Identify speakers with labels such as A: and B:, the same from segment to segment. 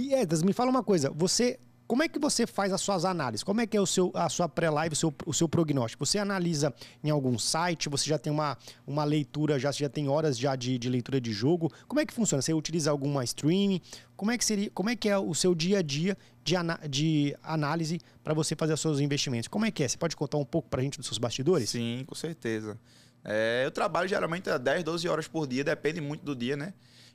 A: E Edas, me fala uma coisa, você como é que você faz as suas análises? Como é que é o seu, a sua pré-live, o seu, o seu prognóstico? Você analisa em algum site? Você já tem uma, uma leitura, já, já tem horas já de, de leitura de jogo? Como é que funciona? Você utiliza alguma streaming? Como é que, seria, como é, que é o seu dia a dia de, ana, de análise para você fazer os seus investimentos? Como é que é? Você pode contar um pouco para a gente dos seus bastidores? Sim, com certeza.
B: É, eu trabalho geralmente 10, 12 horas por dia, depende muito do dia, né?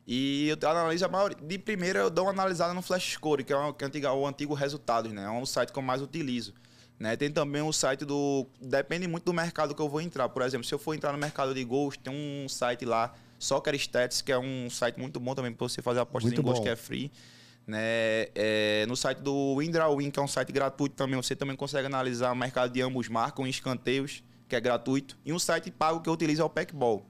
B: E eu analiso a maioria. De primeira, eu dou uma analisada no Flash Score, que é o, que é o antigo Resultados, né? É um site que eu mais utilizo. Né? Tem também o um site do. Depende muito do mercado que eu vou entrar. Por exemplo, se eu for entrar no mercado de gols, tem um site lá, Soccer Stats, que é um site muito bom também para você fazer apostas muito em gols, que é free. Né? É, no site do Windrawin, que é um site gratuito também, você também consegue analisar o mercado de ambos marcam em escanteios, que é gratuito. E um site pago que eu utilizo é o Packball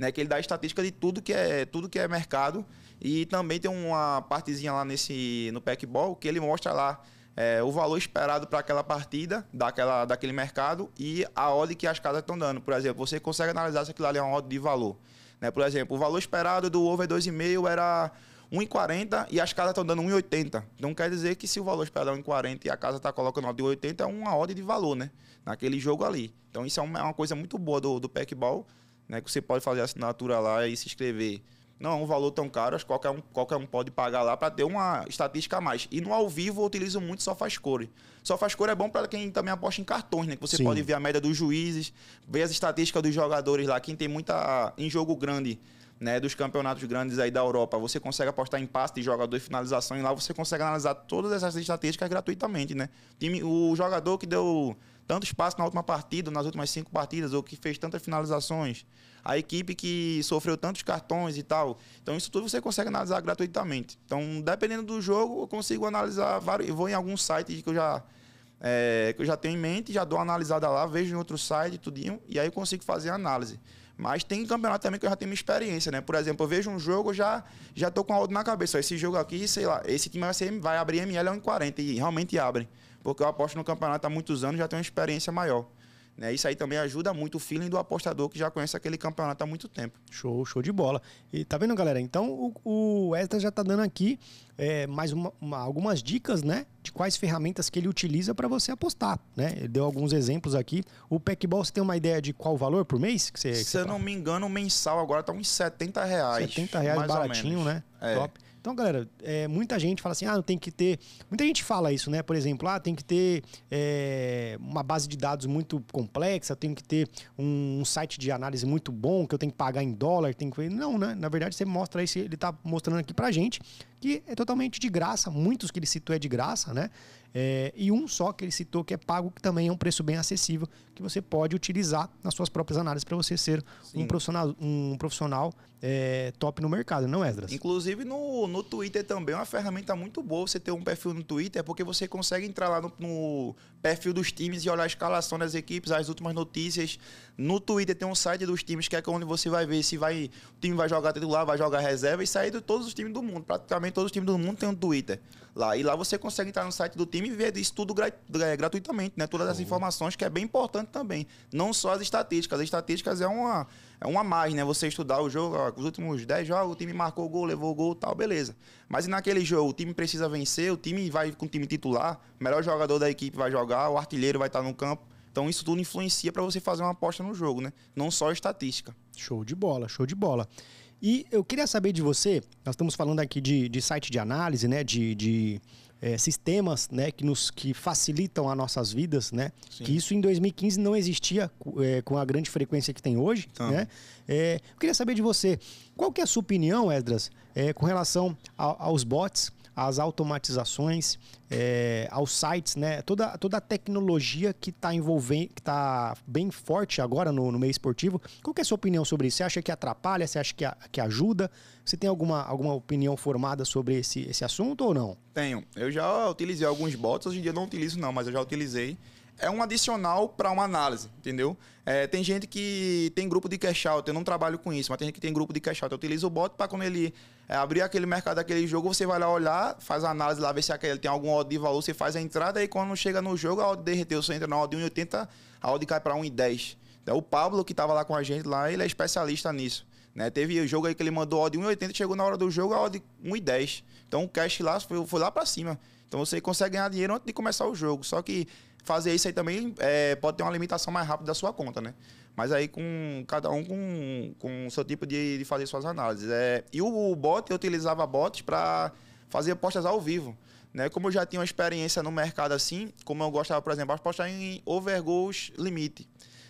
B: né? Que ele dá estatística de tudo que é, tudo que é mercado. E também tem uma partezinha lá nesse, no Packball que ele mostra lá é, o valor esperado para aquela partida, daquela, daquele mercado e a odd que as casas estão dando. Por exemplo, você consegue analisar se aquilo ali é uma odd de valor. Né? Por exemplo, o valor esperado do over 2,5 era 1,40 e as casas estão dando 1,80. Então quer dizer que se o valor esperado é 1,40 e a casa está colocando 1,80, é uma ordem de valor, né? Naquele jogo ali. Então isso é uma, é coisa muito boa do, do packball né? Que você pode fazer assinatura lá e se inscrever. Não é um valor tão caro, acho que qualquer um, qualquer um pode pagar lá para ter uma estatística a mais. E no ao vivo eu utilizo muito só faz cor. Só faz cor é bom para quem também aposta em cartões, né? Que você Sim. pode ver a média dos juízes, ver as estatísticas dos jogadores lá. Quem tem muita. em jogo grande, né, dos campeonatos grandes aí da Europa, você consegue apostar em passe de jogador e finalização e lá você consegue analisar todas essas estatísticas gratuitamente, né? O jogador que deu tanto espaço na última partida, nas últimas cinco partidas, ou que fez tantas finalizações, a equipe que sofreu tantos cartões e tal. Então, isso tudo você consegue analisar gratuitamente. Então, dependendo do jogo, eu consigo analisar vários. Eu vou em algum site que eu já. É, que eu já tenho em mente, já dou uma analisada lá, vejo em outro site, tudinho, e aí eu consigo fazer a análise. Mas tem campeonato também que eu já tenho minha experiência, né? Por exemplo, eu vejo um jogo, já já tô com algo na cabeça. esse jogo aqui, sei lá, esse time vai, ser, vai abrir ML a 1,40 e realmente abre. Porque eu aposto no campeonato há muitos anos, já tenho uma experiência maior. Né? Isso aí também ajuda muito o feeling do apostador que já conhece aquele campeonato há muito tempo.
A: Show, show de bola. E tá vendo, galera? Então o, o já tá dando aqui é, mais uma, uma, algumas dicas, né? De quais ferramentas que ele utiliza para você apostar, né? Ele deu alguns exemplos aqui. O Packball, você tem uma ideia de qual valor por mês? Que você, Se você eu paga? não
B: me engano, o mensal agora tá uns 70 reais. 70 reais baratinho, né? É. Top.
A: Então, galera, é, muita gente fala assim, ah, tem que ter. Muita gente fala isso, né? Por exemplo, ah, tem que ter é, uma base de dados muito complexa, tem que ter um, um, site de análise muito bom, que eu tenho que pagar em dólar, tem que. Não, né? Na verdade, você mostra isso, ele está mostrando aqui pra gente que é totalmente de graça, muitos que ele citou é de graça, né? É, e um só que ele citou que é pago, que também é um preço bem acessível, que você pode utilizar nas suas próprias análises para você ser Sim. um profissional, um profissional é, top no mercado, não, Esdras?
B: Inclusive no, no Twitter também é uma ferramenta muito boa você ter um perfil no Twitter, porque você consegue entrar lá no, no perfil dos times e olhar a escalação das equipes, as últimas notícias. No Twitter tem um site dos times que é onde você vai ver se vai, o time vai jogar titular, vai jogar reserva e sair de todos os times do mundo, praticamente praticamente todos os times do mundo têm um Twitter lá. E lá você consegue entrar no site do time e ver isso tudo grat é, gratuitamente, né? Todas as informações, que é bem importante também. Não só as estatísticas. As estatísticas é uma, é uma mais, né? Você estudar o jogo, ó, os últimos 10 jogos, o time marcou o gol, levou o gol tal, beleza. Mas naquele jogo, o time precisa vencer, o time vai com o time titular, o melhor jogador da equipe vai jogar, o artilheiro vai estar no campo. Então isso tudo influencia para você fazer uma aposta no jogo, né? Não só estatística.
A: Show de bola, show de bola. E eu queria saber de você, nós estamos falando aqui de, de site de análise, né? De, de é, sistemas né, que, nos, que facilitam as nossas vidas, né? Sim. Que isso em 2015 não existia é, com a grande frequência que tem hoje, então. né? É, eu queria saber de você, qual que é a sua opinião, Edras, é, com relação a, aos bots as automatizações, é, aos sites, né? Toda, toda a tecnologia que está envolvendo, que está bem forte agora no, no, meio esportivo. Qual é a sua opinião sobre isso? Você acha que atrapalha? Você acha que, a, que ajuda? Você tem alguma, alguma opinião formada sobre esse, esse assunto ou não?
B: Tenho. Eu já utilizei alguns bots, hoje em dia não utilizo não, mas eu já utilizei é um adicional para uma análise, entendeu? É, tem gente que tem grupo de cash out, eu não trabalho com isso, mas tem gente que tem grupo de cash out, eu utilizo o bot para quando ele é, abrir aquele mercado daquele jogo, você vai lá olhar, faz a análise lá, ver se aquele tem algum odd de valor, você faz a entrada e quando chega no jogo, a odd derreteu, você entra na odd de 1,80, a odd cai para 1,10. Então, o Pablo, que estava lá com a gente lá, ele é especialista nisso. Né? Teve o jogo aí que ele mandou odd 1,80, chegou na hora do jogo a odd 1,10. Então o cash lá foi, foi lá para cima. Então você consegue ganhar dinheiro antes de começar o jogo. Só que fazer isso aí também é, pode ter uma limitação mais rápida da sua conta, né? Mas aí com cada um com, com o seu tipo de, de fazer suas análises. É, e o, bot, eu utilizava bots para fazer apostas ao vivo. Né? Como eu já tinha uma experiência no mercado assim, como eu gostava, por exemplo, apostar em overgoals limite.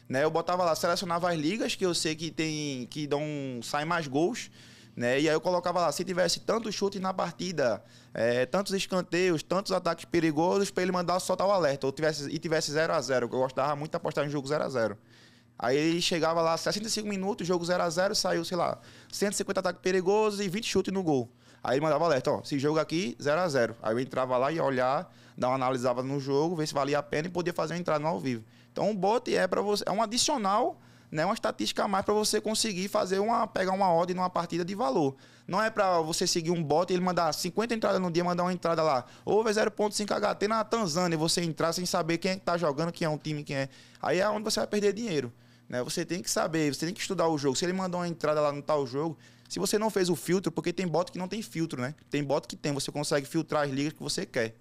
B: Né? Eu botava lá, selecionava as ligas que eu sei que tem que dão, saem mais gols né? E aí eu colocava lá, se tivesse tantos chutes na partida, é, tantos escanteios, tantos ataques perigosos, para ele mandar soltar o alerta. Ou tivesse, e tivesse 0 a 0 eu gostava muito de apostar em jogo 0 a 0 Aí ele chegava lá, 65 minutos, jogo 0 a 0 saiu, sei lá, 150 ataques perigosos e 20 chutes no gol. Aí ele mandava alerta, ó, esse jogo aqui, 0 a 0 Aí eu entrava lá e ia olhar, dava uma analisava no jogo, ver se valia a pena e podia fazer uma entrada no ao vivo. Então o bot é para você, é um adicional né, uma estatística a mais para você conseguir fazer uma pegar uma ordem numa partida de valor. Não é para você seguir um bot e ele mandar 50 entradas no dia, mandar uma entrada lá. Over 0.5 HT na Tanzânia, e você entrar sem saber quem é que tá jogando, quem é um time, quem é. Aí é onde você vai perder dinheiro. Né? Você tem que saber, você tem que estudar o jogo. Se ele mandou uma entrada lá no tal jogo, se você não fez o filtro, porque tem bot que não tem filtro, né? Tem bot que tem, você consegue filtrar as ligas que você quer.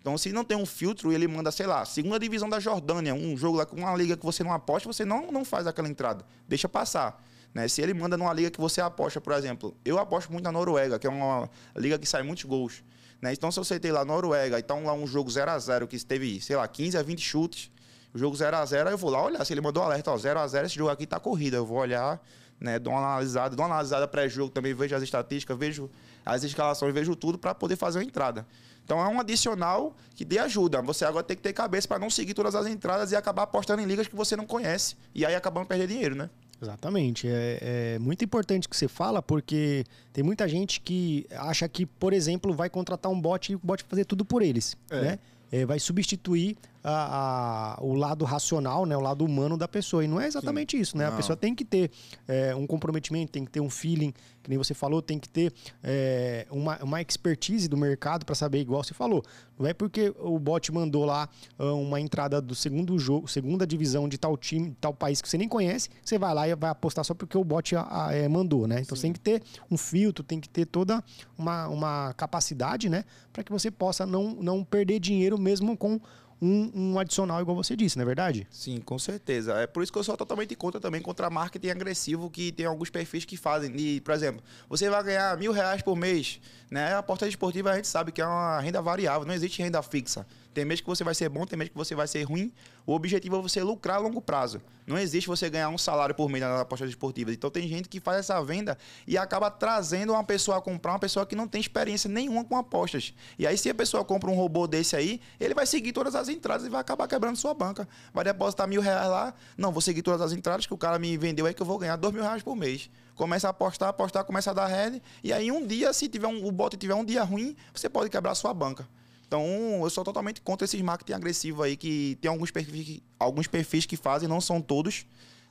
B: Então, se não tem um filtro e ele manda, sei lá, segunda divisão da Jordânia, um jogo lá com uma liga que você não aposta, você não, não faz aquela entrada. Deixa passar. Né? Se ele manda numa liga que você aposta, por exemplo, eu aposto muito na Noruega, que é uma liga que sai muitos gols. Né? Então, se eu aceitei lá Noruega e tá lá um jogo 0 a 0 que teve, sei lá, 15 a 20 chutes, o jogo 0 a 0 eu vou lá olhar. Se ele mandou um alerta, ó, 0 a 0 esse jogo aqui tá corrido eu vou olhar né? Dou uma analisada, dou uma analisada pré-jogo também, vejo as estatísticas, vejo as escalações, vejo tudo para poder fazer a entrada. Então é um adicional que dê ajuda. Você agora tem que ter cabeça para não seguir todas as entradas e acabar apostando em ligas que você não conhece. E aí acabando perdendo dinheiro, né?
A: Exatamente. É, é, muito importante que você fala, porque tem muita gente que acha que, por exemplo, vai contratar um bot e o bot vai fazer tudo por eles. É. Né? é, vai substituir a, a, o lado racional, né, o lado humano da pessoa. E não é exatamente Sim. isso, né? Não. A pessoa tem que ter é, um comprometimento, tem que ter um feeling, que nem você falou, tem que ter é, uma, uma expertise do mercado para saber, igual você falou. Não é porque o bot mandou lá ah, uma entrada do segundo jogo, segunda divisão de tal time, tal país que você nem conhece, você vai lá e vai apostar só porque o bot a, ah, a, ah, mandou, né? Então Sim. você tem que ter um filtro, tem que ter toda uma, uma capacidade, né? Para que você possa não, não perder dinheiro mesmo com um, um, adicional, igual você disse, não é verdade?
B: Sim, com certeza. É por isso que eu sou totalmente contra também contra marketing agressivo que tem alguns perfis que fazem. E, por exemplo, você vai ganhar mil reais por mês, né? A porta esportiva a gente sabe que é uma renda variável, não existe renda fixa. Tem mês que você vai ser bom, tem mês que você vai ser ruim. O objetivo é você lucrar a longo prazo. Não existe você ganhar um salário por mês nas apostas esportivas. Então tem gente que faz essa venda e acaba trazendo uma pessoa a comprar, uma pessoa que não tem experiência nenhuma com apostas. E aí se a pessoa compra um robô desse aí, ele vai seguir todas as entradas e vai acabar quebrando sua banca. Vai depositar mil reais lá, não, vou seguir todas as entradas que o cara me vendeu aí que eu vou ganhar dois mil reais por mês começa a apostar, apostar, começa a dar head. E aí um dia, se tiver um, o bot tiver um dia ruim, você pode quebrar sua banca. Então, eu sou totalmente contra esses marketing agressivo aí, que tem alguns perfis, alguns perfis que fazem, não são todos,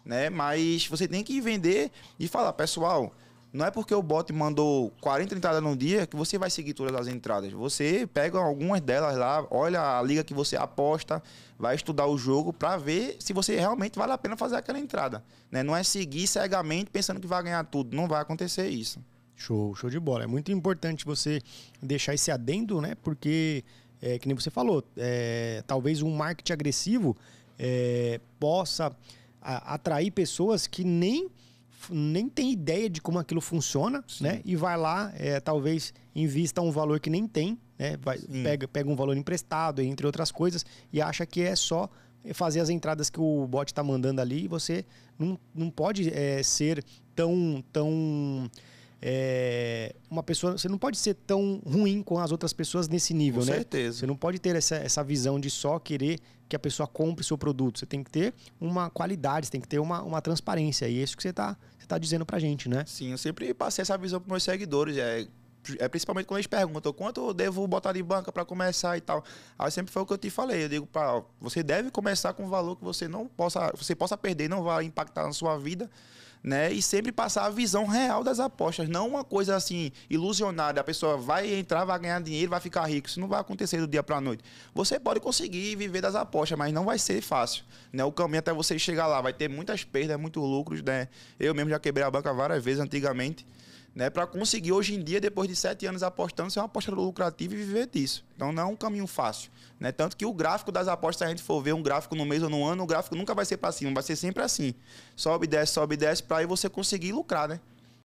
B: né? Mas você tem que vender e falar, pessoal, não é porque o bot mandou 40 entradas no dia que você vai seguir todas as entradas. Você pega algumas delas lá, olha a liga que você aposta, vai estudar o jogo para ver se você realmente vale a pena fazer aquela entrada. Né? Não é seguir cegamente pensando que vai ganhar tudo.
A: Não vai acontecer isso. Show, show de bola. É muito importante você deixar esse adendo, né? Porque, é, que nem você falou, é, talvez um marketing agressivo é, possa atrair pessoas que nem nem tem ideia de como aquilo funciona, Sim. né? E vai lá, é, talvez invista um valor que nem tem, né? Vai, pega, pega um valor emprestado, entre outras coisas, e acha que é só fazer as entradas que o bot está mandando ali e você não, não pode é, ser tão, tão é, uma pessoa. Você não pode ser tão ruim com as outras pessoas nesse nível, com né? Com certeza. Você não pode ter essa, essa visão de só querer que a pessoa compre o seu produto. Você tem que ter uma qualidade, você tem que ter uma, uma transparência. E é isso que você está você tá dizendo pra gente, né?
B: Sim, eu sempre passei essa visão para meus seguidores. É, é principalmente quando eles perguntam quanto eu devo botar de banca para começar e tal. Aí sempre foi o que eu te falei. Eu digo, pá, você deve começar com um valor que você não possa, você possa perder, não vai impactar na sua vida né? E sempre passar a visão real das apostas, não uma coisa assim ilusionada. A pessoa vai entrar, vai ganhar dinheiro, vai ficar rico. Isso não vai acontecer do dia para a noite. Você pode conseguir viver das apostas, mas não vai ser fácil, né? O caminho até você chegar lá vai ter muitas perdas, muitos lucros, né? Eu mesmo já quebrei a banca várias vezes antigamente né, para conseguir hoje em dia, depois de sete anos apostando, ser uma aposta lucrativa e viver disso. Então não é um caminho fácil. Né? Tanto que o gráfico das apostas, se a gente for ver um gráfico no mês ou no ano, o gráfico nunca vai ser para cima, vai ser sempre assim. Sobe, desce, sobe, desce, para aí você conseguir lucrar, né?